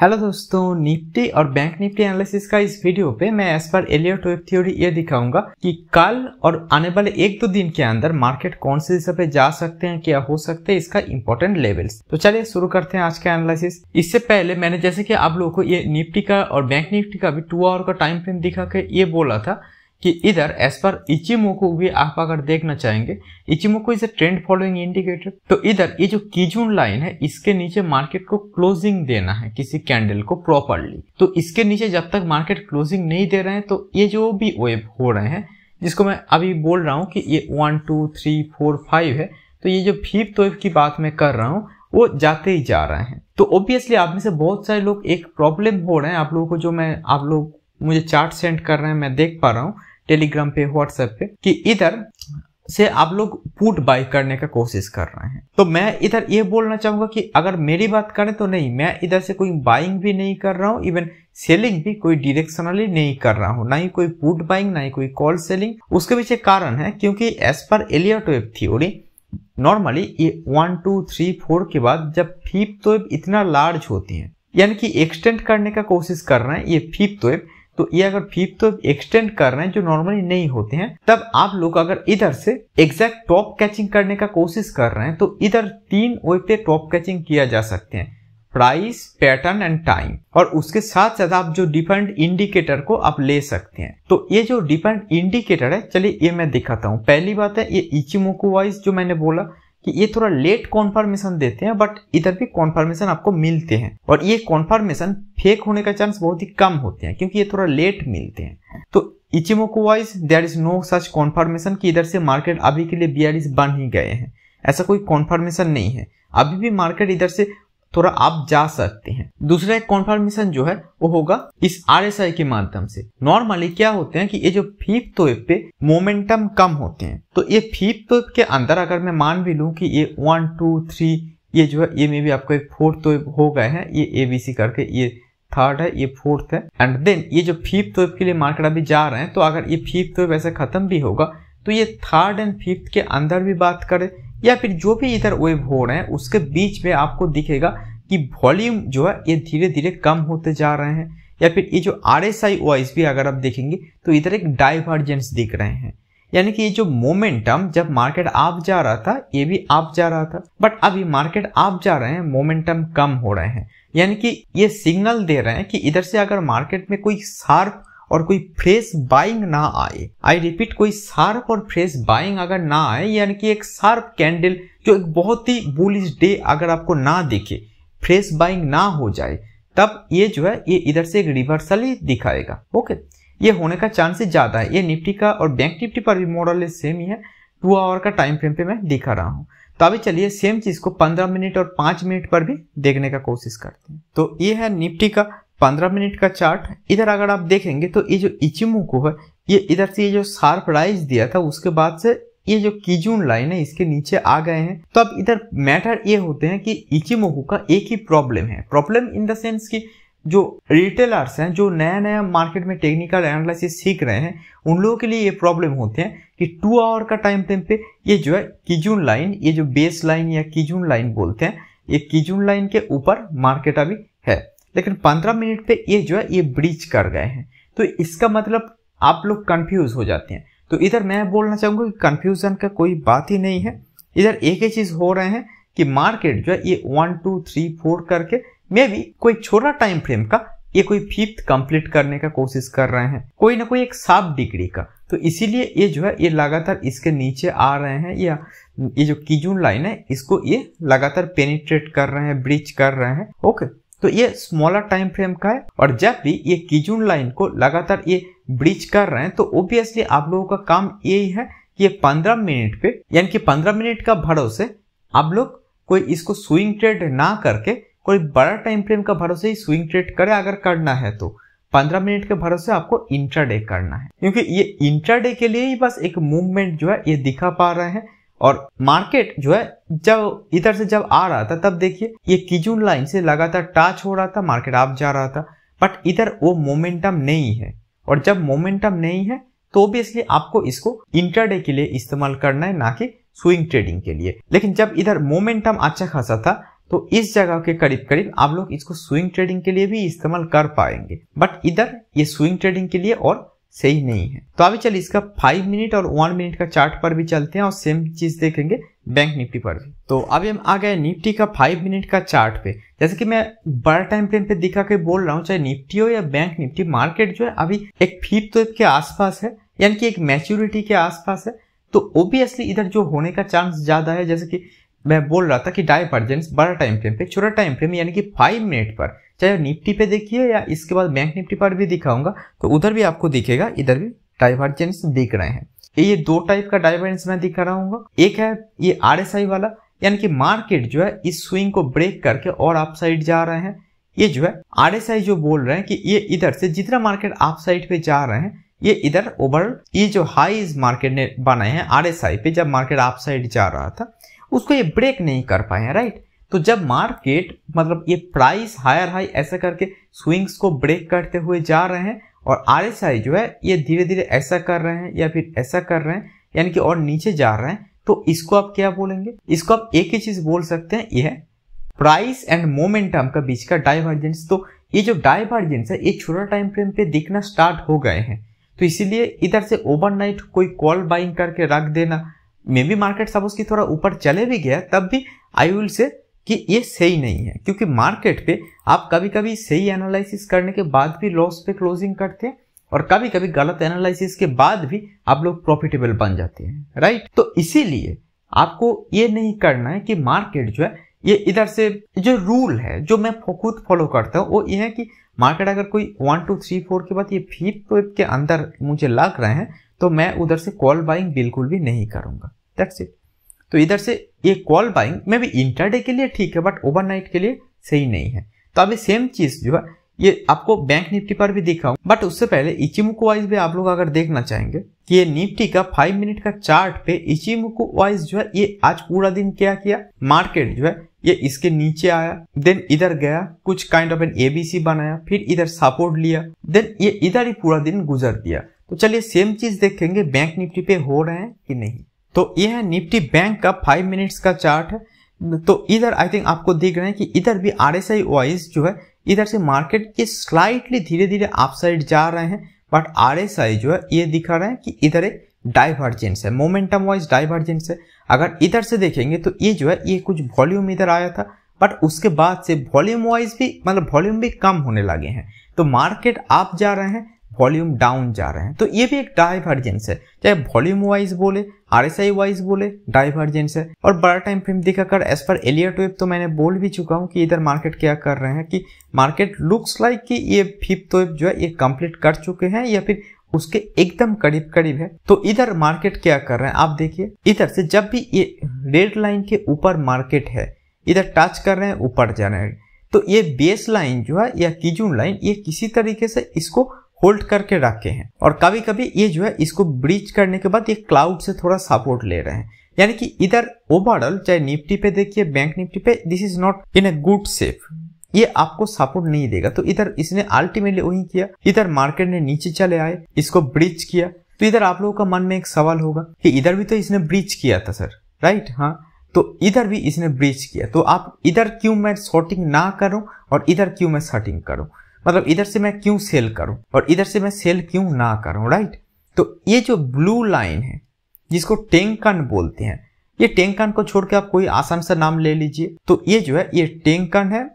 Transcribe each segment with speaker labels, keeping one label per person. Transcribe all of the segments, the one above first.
Speaker 1: hello दोस्तों Nifty और bank Nifty analysis का इस वीडियो पे मैं एज पर एलियट वेब थ्योरी ये दिखाऊंगा कि कल और आने वाले एक दो दिन के अंदर मार्केट कौन से दिशा पे जा सकते हैं क्या हो सकते हैं इसका इम्पोर्टेंट लेवल्स तो चलिए शुरू करते हैं आज का एनालिसिस इससे पहले मैंने जैसे कि आप लोगों को ये निफ्टी का और बैंक निफ्टी का भी टू आवर का टाइम फ्रेम दिखा के ये बोला था कि इधर एज पर इचिमो को भी आप अगर देखना चाहेंगे Ichimoku is a trend following indicator तो इधर ये जो किजून लाइन है इसके नीचे मार्केट को क्लोजिंग देना है किसी कैंडल को प्रॉपरली तो इसके नीचे जब तक मार्केट क्लोजिंग नहीं दे रहे हैं तो ये जो भी वेब हो रहे हैं जिसको मैं अभी बोल रहा हूँ कि ये one two three four five है तो ये जो फिफ्थ वेब की बात मैं कर रहा हूँ वो जाते ही जा रहे हैं तो ऑब्वियसली आप में से बहुत सारे लोग एक प्रॉब्लम हो रहे हैं आप लोगों को जो मैं आप लोग मुझे चार्ट सेंड कर रहे हैं मैं देख पा रहा हूँ टेलीग्राम पे व्हाट्सएप पे कि इधर से आप लोग पुट बाय करने का कोशिश कर रहे हैं तो मैं इधर ये बोलना चाहूंगा कि अगर मेरी बात करें तो नहीं मैं इधर से कोई बाइंग भी नहीं कर रहा हूँ इवन सेलिंग भी कोई डिरेक्शनली नहीं कर रहा हूँ ना ही कोई पुट बाइंग ना ही कोई कॉल सेलिंग उसके पीछे कारण है क्योंकि एज पर एलियट वेब थ्योरी नॉर्मली ये वन टू थ्री फोर के बाद जब फिफ्थ वेब इतना लार्ज होती है यानी कि एक्सटेंड करने का कोशिश कर रहे हैं ये फिफ्थ वेब तो ये अगर फिफ्थ तो एक्सटेंड कर रहे हैं जो नॉर्मली नहीं होते हैं तब आप लोग अगर इधर से एग्जैक्ट टॉप कैचिंग करने का कोशिश कर रहे हैं तो इधर तीन वे पे टॉप कैचिंग किया जा सकते हैं प्राइस पैटर्न एंड टाइम और उसके साथ साथ आप जो डिफरेंट इंडिकेटर को आप ले सकते हैं तो ये जो डिफरेंट इंडिकेटर है चलिए ये मैं दिखाता हूँ पहली बात है ये इचिमोको वाइज जो मैंने बोला कि ये थोड़ा लेट कॉन्फर्मेशन देते हैं बट इधर भी कॉन्फर्मेशन आपको मिलते हैं और ये कॉन्फर्मेशन फेक होने का चांस बहुत ही कम होते हैं क्योंकि ये थोड़ा लेट मिलते हैं तो Ichimoku wise there is no such confirmation कि इधर से मार्केट अभी के लिए बियालीस बन ही गए हैं ऐसा कोई कॉन्फर्मेशन नहीं है अभी भी मार्केट इधर से थोड़ा आप जा सकते हैं दूसरा एक कॉन्फर्मेशन जो है वो होगा इस आई के माध्यम से नॉर्मली क्या होते हैं कि ये जो फिफ्थ वेव पे मोमेंटम कम होते हैं तो ये फिफ्थ वेव के अंदर अगर मैं मान भी लू कि ये वन टू थ्री ये जो है ये मे भी आपको एक फोर्थ वेव हो गए हैं ये ए बी सी करके ये थर्ड है ये फोर्थ है एंड देन ये जो फिफ्थ वेव के लिए मार्केट अभी जा रहे हैं तो अगर ये फिफ्थ वेव ऐसे खत्म भी होगा तो ये थर्ड एंड फिफ्थ के अंदर भी बात करें या फिर जो भी इधर वेव हो रहे हैं उसके बीच में आपको दिखेगा कि वॉल्यूम जो है ये धीरे धीरे कम होते जा रहे हैं या फिर ये जो आर एस आई वाइज भी अगर आप देखेंगे तो इधर एक डाइवर्जेंस दिख रहे हैं यानी कि ये जो मोमेंटम जब मार्केट आप जा रहा था ये भी आप जा रहा था बट अभी मार्केट आप जा रहे हैं मोमेंटम कम हो रहे हैं यानी कि ये सिग्नल दे रहे हैं कि इधर से अगर मार्केट में कोई शार्प और कोई फ्रेश बाइंग ना आए आई रिपीट कोई शार्प और फ्रेश बाइंग अगर ना आए यानी कि एक शार्प कैंडल जो एक बहुत ही बुलिश डे अगर आपको ना दिखे फ्रेश बाइंग ना हो जाए तब ये जो है ये इधर से एक रिवर्सल ही दिखाएगा ओके ये होने का चांसेस ज़्यादा है ये निफ्टी का और बैंक निफ्टी पर भी मॉडल सेम ही है टू आवर का टाइम फ्रेम पे मैं दिखा रहा हूँ तो अभी चलिए सेम चीज़ को पंद्रह मिनट और पांच मिनट पर भी देखने का कोशिश करते हैं तो ये है निफ्टी का पंद्रह मिनट का चार्ट इधर अगर आप देखेंगे तो ये जो को है ये इधर से ये जो शार्प राइज दिया था उसके बाद से ये जो कीजून लाइन है इसके नीचे आ गए हैं तो अब इधर मैटर ये होते हैं कि इचिमोकू का एक ही प्रॉब्लम है प्रॉब्लम इन द सेंस कि जो रिटेलर्स हैं जो नया नया मार्केट में टेक्निकल एनालिसिस सीख रहे हैं उन लोगों के लिए ये प्रॉब्लम होते हैं कि टू आवर का टाइम फ्रेम पे ये जो है किजून लाइन ये जो बेस लाइन या किजून लाइन बोलते हैं ये किजून लाइन के ऊपर मार्केट अभी है लेकिन पंद्रह मिनट पे ये जो है ये ब्रीच कर गए हैं तो इसका मतलब आप लोग कंफ्यूज हो जाते हैं तो इधर मैं बोलना चाहूँगा कि कन्फ्यूज़न का कोई बात ही नहीं है इधर एक ही चीज़ हो रहे हैं कि मार्केट जो है ये वन टू थ्री फोर करके मे भी कोई छोटा टाइम फ्रेम का ये कोई फिफ्थ कंप्लीट करने का कोशिश कर रहे हैं कोई ना कोई एक साफ डिग्री का तो इसीलिए ये जो है ये लगातार इसके नीचे आ रहे हैं या ये जो किजून लाइन है इसको ये लगातार पेनिट्रेट कर रहे हैं ब्रिज कर रहे हैं ओके तो ये स्मॉलर टाइम फ्रेम का है और जब भी ये किजुन लाइन को लगातार ये ब्रिज कर रहे हैं तो ओब्वियसली आप लोगों का काम यही है कि ये 15 मिनट पे यानी कि 15 मिनट का भरोसे आप लोग कोई इसको स्विंग ट्रेड ना करके कोई बड़ा टाइम फ्रेम का भरोसे ही स्विंग ट्रेड करे अगर करना है तो 15 मिनट के भरोसे आपको इंटरडे करना है क्योंकि ये इंटरडे के लिए ही बस एक मूवमेंट जो है ये दिखा पा रहे हैं और मार्केट जो है जब इधर से जब आ रहा था तब देखिए ये किजून लाइन से लगातार टच हो रहा था मार्केट आप जा रहा था बट इधर वो मोमेंटम नहीं है और जब मोमेंटम नहीं है तो ऑब्वियसली आपको इसको इंटरडे के लिए इस्तेमाल करना है ना कि स्विंग ट्रेडिंग के लिए लेकिन जब इधर मोमेंटम अच्छा खासा था तो इस जगह के करीब करीब आप लोग इसको स्विंग ट्रेडिंग के लिए भी इस्तेमाल कर पाएंगे बट इधर ये स्विंग ट्रेडिंग के लिए और सही नहीं है तो अभी चलिए इसका फाइव मिनट और वन मिनट का चार्ट पर भी चलते हैं और सेम चीज देखेंगे बैंक निफ्टी पर भी तो अभी हम आ गए निफ्टी का फाइव मिनट का चार्ट पे जैसे कि मैं बड़ा टाइम फ्रेम पे दिखा के बोल रहा हूँ चाहे निफ्टी हो या बैंक निफ्टी मार्केट जो है अभी एक फिफ्थ तो के आसपास है यानी कि एक मैच्योरिटी के आसपास है तो ओबियसली इधर जो होने का चांस ज़्यादा है जैसे कि मैं बोल रहा था कि डाइवर्जेंस बड़ा टाइम फ्रेम पे छोटा टाइम फ्रेम यानी कि फाइव मिनट पर चाहे निफ्टी पे देखिए या इसके बाद बैंक निफ्टी पर भी दिखाऊंगा तो उधर भी आपको दिखेगा इधर भी डाइवर्जेंस दिख रहे हैं ये दो टाइप का डाइवर्जेंस मैं दिखा रहा हूँ एक है ये आर वाला यानी कि मार्केट जो है इस स्विंग को ब्रेक करके और आप साइड जा रहे हैं ये जो है आर जो बोल रहे हैं कि ये इधर से जितना मार्केट आप साइड पे जा रहे हैं ये इधर ओवर ये जो हाई मार्केट ने बनाए हैं आर पे जब मार्केट आप साइड जा रहा था उसको ये ब्रेक नहीं कर पाए हैं राइट तो जब मार्केट मतलब ये प्राइस हायर हाई ऐसे करके स्विंग्स को ब्रेक करते हुए जा रहे हैं और आर जो है ये धीरे धीरे ऐसा कर रहे हैं या फिर ऐसा कर रहे हैं यानी कि और नीचे जा रहे हैं तो इसको आप क्या बोलेंगे इसको आप एक ही चीज बोल सकते हैं यह प्राइस एंड मोमेंटम का बीच का डाइवर्जेंस तो ये जो डाइवर्जेंस है ये छोटा टाइम फ्रेम पे दिखना स्टार्ट हो गए हैं तो इसीलिए इधर से ओवरनाइट कोई कॉल बाइंग करके रख देना मे बी मार्केट सपोज की थोड़ा ऊपर चले भी गया तब भी आई विल से कि ये सही नहीं है क्योंकि मार्केट पे आप कभी कभी सही एनालिसिस करने के बाद भी लॉस पे क्लोजिंग करते हैं और कभी कभी गलत एनालिसिस के बाद भी आप लोग प्रॉफिटेबल बन जाते हैं राइट तो इसीलिए आपको ये नहीं करना है कि मार्केट जो है ये इधर से जो रूल है जो मैं खुद फॉलो करता हूँ वो ये है कि मार्केट अगर कोई वन टू थ्री फोर के बाद ये फिफ्थ के अंदर मुझे लग रहे हैं तो मैं उधर से कॉल बाइंग बिल्कुल भी नहीं करूँगा दैट्स इट तो इधर से ये कॉल बाइंग मे भी इंटरडे के लिए ठीक है बट ओवरनाइट के लिए सही नहीं है तो अभी सेम चीज़ जो है ये आपको बैंक निफ्टी पर भी दिखा बट उससे पहले इचिमुको वाइज भी आप लोग अगर देखना चाहेंगे कि ये निफ्टी का फाइव मिनट का चार्ट पे इचिमुको वाइज जो है ये आज पूरा दिन क्या किया मार्केट जो है ये इसके नीचे आया देन इधर गया कुछ काइंड ऑफ एन एबीसी बनाया फिर इधर सपोर्ट लिया देन ये इधर ही पूरा दिन गुजर दिया तो चलिए सेम चीज देखेंगे बैंक निफ्टी पे हो रहे हैं कि नहीं तो ये है निफ्टी बैंक का फाइव मिनट्स का चार्ट है तो इधर आई थिंक आपको दिख रहे हैं कि इधर भी आर एस आई वाइज जो है इधर से मार्केट ये स्लाइटली धीरे धीरे आप साइड जा रहे हैं बट आर एस आई जो है ये दिखा रहे हैं कि इधर एक डाइवर्जेंस है मोमेंटम वाइज डाइवर्जेंस है अगर इधर से देखेंगे तो ये जो है ये कुछ वॉल्यूम इधर आया था बट उसके बाद से वॉल्यूम वाइज भी मतलब वॉल्यूम भी कम होने लगे हैं तो मार्केट आप जा रहे हैं वॉल्यूम डाउन जा रहे हैं तो ये भी एक डाइवर्जेंस है चाहे वॉल्यूम वाइज बोले आर एस आई वाइज बोले डाइवर्जेंस है और बड़ा टाइम फ्रेम दिखा कर एज पर एलियट वेव तो मैंने बोल भी चुका हूँ कि इधर मार्केट क्या कर रहे हैं कि मार्केट लुक्स लाइक कि ये फिफ्थ वेव जो है ये कंप्लीट कर चुके हैं या फिर उसके एकदम करीब करीब है तो इधर मार्केट क्या कर रहे हैं आप देखिए इधर से जब भी ये रेड लाइन के ऊपर मार्केट है इधर टच कर रहे हैं ऊपर जा रहे हैं तो ये बेस लाइन जो है या किजून लाइन ये किसी तरीके से इसको होल्ड करके रखे हैं और कभी कभी ये जो है इसको ब्रिज करने के बाद ये क्लाउड से थोड़ा सपोर्ट ले रहे हैं यानी कि इधर ओवरऑल चाहे निफ्टी पे देखिए बैंक निफ्टी पे this is not in a good safe ये आपको सपोर्ट नहीं देगा तो इधर इसने अल्टीमेटली वही किया इधर मार्केट ने नीचे चले आए इसको ब्रिज किया तो इधर आप लोगों का मन में एक सवाल होगा कि इधर भी तो इसने ब्रिज किया था सर राइट हाँ तो इधर भी इसने ब्रिज किया तो आप इधर क्यों मैं शॉर्टिंग ना करूं और इधर क्यों मैं शॉर्टिंग करूं मतलब इधर से मैं क्यों सेल करूं और इधर से मैं सेल क्यों ना करूं राइट तो ये जो ब्लू लाइन है जिसको टेंकन बोलते हैं ये टेंकन को छोड़ के आप कोई आसान सा नाम ले लीजिए तो ये जो है ये टेंकन है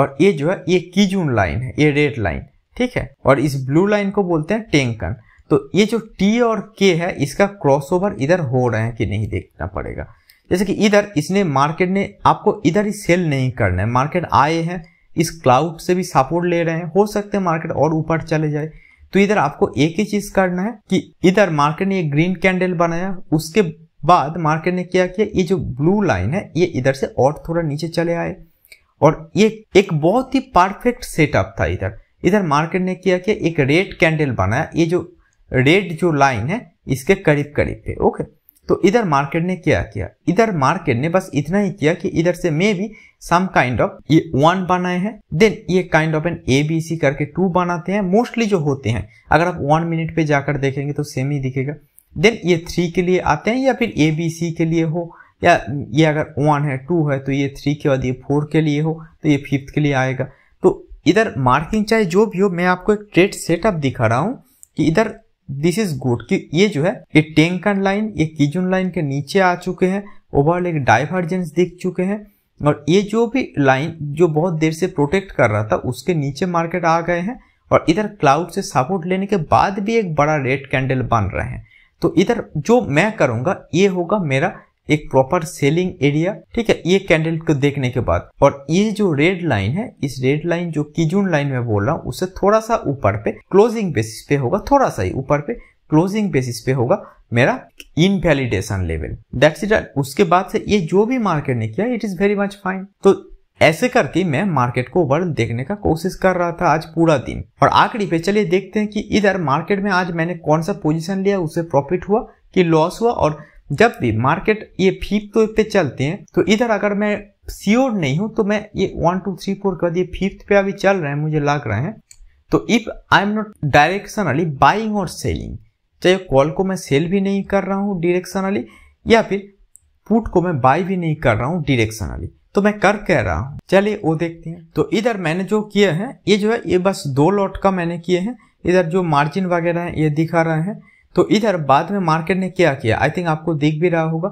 Speaker 1: और ये जो है ये कीजून लाइन है ये रेड लाइन ठीक है और इस ब्लू लाइन को बोलते हैं टेंकन तो ये जो टी और के है इसका क्रॉसओवर इधर हो रहे हैं कि नहीं देखना पड़ेगा जैसे कि इधर इसने मार्केट ने आपको इधर ही सेल नहीं करना है मार्केट आए हैं इस क्लाउड से भी सपोर्ट ले रहे हैं हो सकते हैं मार्केट और ऊपर चले जाए तो इधर आपको एक ही चीज करना है कि इधर मार्केट ने एक ग्रीन कैंडल बनाया उसके बाद मार्केट ने क्या किया ये जो ब्लू लाइन है ये इधर से और थोड़ा नीचे चले आए और ये एक बहुत ही परफेक्ट सेटअप था इधर इधर मार्केट ने किया कि एक रेड कैंडल बनाया ये जो रेड जो लाइन है इसके करीब करीब पे ओके तो इधर मार्केट ने क्या किया इधर मार्केट ने बस इतना ही किया कि इधर से मे भी सम काइंड ऑफ ये वन बनाए हैं देन ये kind of an A B C करके टू बनाते हैं मोस्टली जो होते हैं अगर आप वन मिनट पे जाकर देखेंगे तो सेम ही दिखेगा देन ये थ्री के लिए आते हैं या फिर ए बी सी के लिए हो या ये अगर वन है टू है तो ये थ्री के बाद ये फोर के लिए हो तो ये फिफ्थ के लिए आएगा तो इधर मार्किंग चाहे जो भी हो मैं आपको एक ट्रेड सेटअप दिखा रहा हूँ कि इधर दिस इज गुड कि ये जो है ये टेंकन लाइन ये किजुन लाइन के नीचे आ चुके हैं ओवरऑल एक डाइवर्जेंस दिख चुके हैं और ये जो भी लाइन जो बहुत देर से प्रोटेक्ट कर रहा था उसके नीचे मार्केट आ गए हैं और इधर क्लाउड से सपोर्ट लेने के बाद भी एक बड़ा रेड कैंडल बन रहे हैं तो इधर जो मैं करूँगा ये होगा मेरा एक प्रॉपर सेलिंग एरिया ठीक है ये कैंडल को देखने के बाद और ये जो रेड लाइन है इस रेड लाइन जो किजून लाइन में बोल रहा हूँ उससे थोड़ा सा ऊपर पे क्लोजिंग बेसिस पे होगा थोड़ा सा ही ऊपर पे क्लोजिंग बेसिस पे होगा मेरा इनवैलिडेशन लेवल दैट्स इट उसके बाद से ये जो भी मार्केट ने किया it is very much fine तो ऐसे करके मैं मार्केट को ओवर देखने का कोशिश कर रहा था आज पूरा दिन और आखिरी पे चलिए देखते हैं कि इधर मार्केट में आज मैंने कौन सा पोजीशन लिया उसे प्रॉफिट हुआ कि लॉस हुआ और जब भी मार्केट ये फिफ्थ तो पे चलते हैं तो इधर अगर मैं श्योर नहीं हूं तो मैं ये वन टू थ्री फोर बाद ये फिफ्थ पे अभी चल रहे हैं मुझे लग रहे हैं तो if I am not directionally buying और सेलिंग चाहे कॉल को मैं सेल भी नहीं कर रहा हूँ डिरेक्शनली या फिर पुट को मैं बाई भी नहीं कर रहा हूँ डिरेक्शनली तो मैं कर कह रहा हूँ चलिए वो देखते हैं तो इधर मैंने जो किए हैं ये जो है ये बस दो लॉट का मैंने किए हैं इधर जो मार्जिन वगैरह है ये दिखा रहे हैं तो इधर बाद में मार्केट ने क्या किया आई थिंक आपको देख भी रहा होगा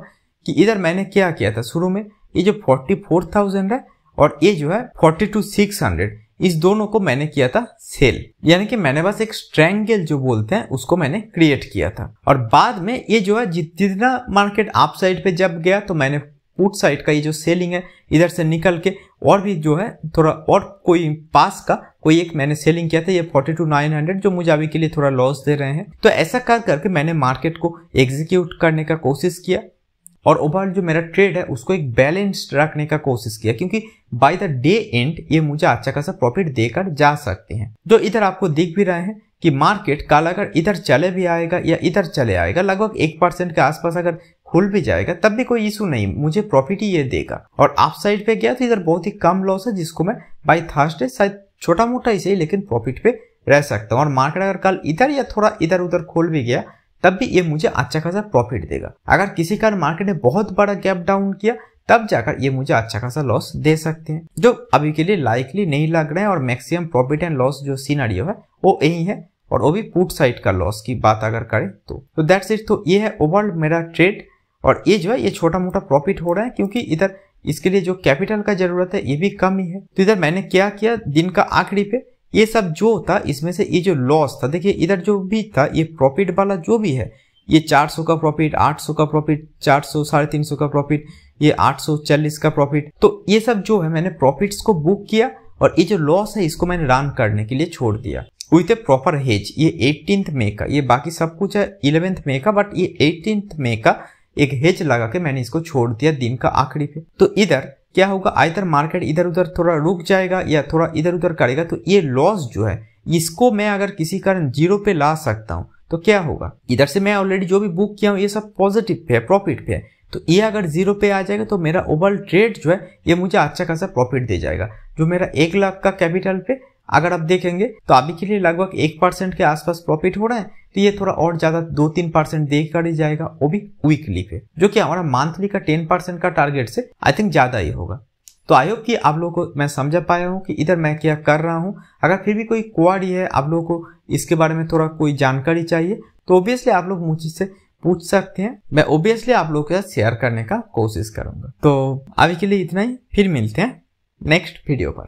Speaker 1: कि इधर मैंने क्या किया था शुरू में ये जो फोर्टी फोर थाउजेंड है और ये जो है फोर्टी टू सिक्स हंड्रेड इस दोनों को मैंने किया था सेल यानी कि मैंने बस एक स्ट्रैंगल जो बोलते हैं उसको मैंने क्रिएट किया था और बाद में ये जो है जितना मार्केट आप साइड पे जब गया तो मैंने पुट साइड का ये जो सेलिंग है इधर से निकल के और भी जो है थोड़ा और कोई पास का कोई एक मैंने सेलिंग किया था ये फोर्टी टू नाइन हंड्रेड जो मुझे अभी के लिए थोड़ा लॉस दे रहे हैं तो ऐसा कर करके मैंने मार्केट को एग्जीक्यूट करने का कोशिश किया और ओवरऑल जो मेरा ट्रेड है उसको एक बैलेंस्ड रखने का कोशिश किया क्योंकि बाय द डे एंड ये मुझे अच्छा खासा प्रॉफिट देकर जा सकते हैं जो इधर आपको दिख भी रहे हैं कि मार्केट कल अगर इधर चले भी आएगा या इधर चले आएगा लगभग एक परसेंट के आसपास अगर खुल भी जाएगा तब भी कोई इशू नहीं मुझे प्रॉफिट ही ये देगा और आप साइड पे गया तो इधर बहुत ही कम लॉस है जिसको मैं बाई थर्सडे शायद छोटा मोटा ही सही लेकिन प्रॉफिट पे रह सकता हूँ और मार्केट अगर कल इधर या थोड़ा इधर उधर खोल भी गया तब भी ये मुझे अच्छा खासा प्रॉफिट देगा अगर किसी कारण मार्केट ने बहुत बड़ा गैप डाउन किया तब जाकर ये मुझे अच्छा खासा लॉस दे सकते हैं जो अभी के लिए लाइकली नहीं लग रहे हैं और मैक्सिमम प्रॉफिट एंड लॉस जो सीनारियो है वो यही है और वो भी पुट साइड का लॉस की बात अगर करें तो दैट्स तो इट तो ये है ओवरऑल मेरा ट्रेड और ये जो है ये छोटा मोटा प्रॉफिट हो रहा है क्योंकि इधर इसके लिए जो कैपिटल का जरूरत है ये भी कम ही है तो इधर मैंने क्या किया दिन का आखिरी पे ये सब जो था इसमें से ये जो लॉस था देखिए इधर जो भी था ये प्रॉफिट वाला जो भी है ये 400 का प्रॉफिट 800 का प्रॉफिट 400 साढ़े तीन का प्रॉफिट ये 840 का प्रॉफिट तो ये सब जो है मैंने प्रॉफिट्स को बुक किया और ये जो लॉस है इसको मैंने रन करने के लिए छोड़ दिया विथ ए प्रॉपर हेज ये एटीनथ मे का ये बाकी सब कुछ है इलेवेंथ मे का बट ये एटीनथ मे का एक हेज लगा के मैंने इसको छोड़ दिया दिन का आखिरी पे तो इधर क्या होगा आयतर मार्केट इधर उधर थोड़ा रुक जाएगा या थोड़ा इधर उधर करेगा तो ये लॉस जो है इसको मैं अगर किसी कारण जीरो पे ला सकता हूँ तो क्या होगा इधर से मैं ऑलरेडी जो भी बुक किया हूँ ये सब पॉजिटिव पे है प्रॉफिट पे है तो ये अगर जीरो पे आ जाएगा तो मेरा ओवरऑल ट्रेड जो है ये मुझे अच्छा खासा प्रॉफिट दे जाएगा जो मेरा एक लाख का कैपिटल पे अगर आप देखेंगे तो अभी के लिए लगभग एक परसेंट के आसपास प्रॉफिट हो रहा है तो ये थोड़ा और ज्यादा दो तीन परसेंट देख कर ही जाएगा वो भी वीकली पे जो कि हमारा मंथली का टेन परसेंट का टारगेट से आई थिंक ज्यादा ही होगा तो आई होप कि आप लोगों को मैं समझा पाया हूँ कि इधर मैं क्या कर रहा हूँ अगर फिर भी कोई क्वारी है आप लोगों को इसके बारे में थोड़ा कोई जानकारी चाहिए तो ऑब्वियसली आप लोग मुझसे पूछ सकते हैं मैं ऑब्वियसली आप लोगों के साथ शेयर करने का कोशिश करूंगा तो अभी के लिए इतना ही फिर मिलते हैं नेक्स्ट वीडियो पर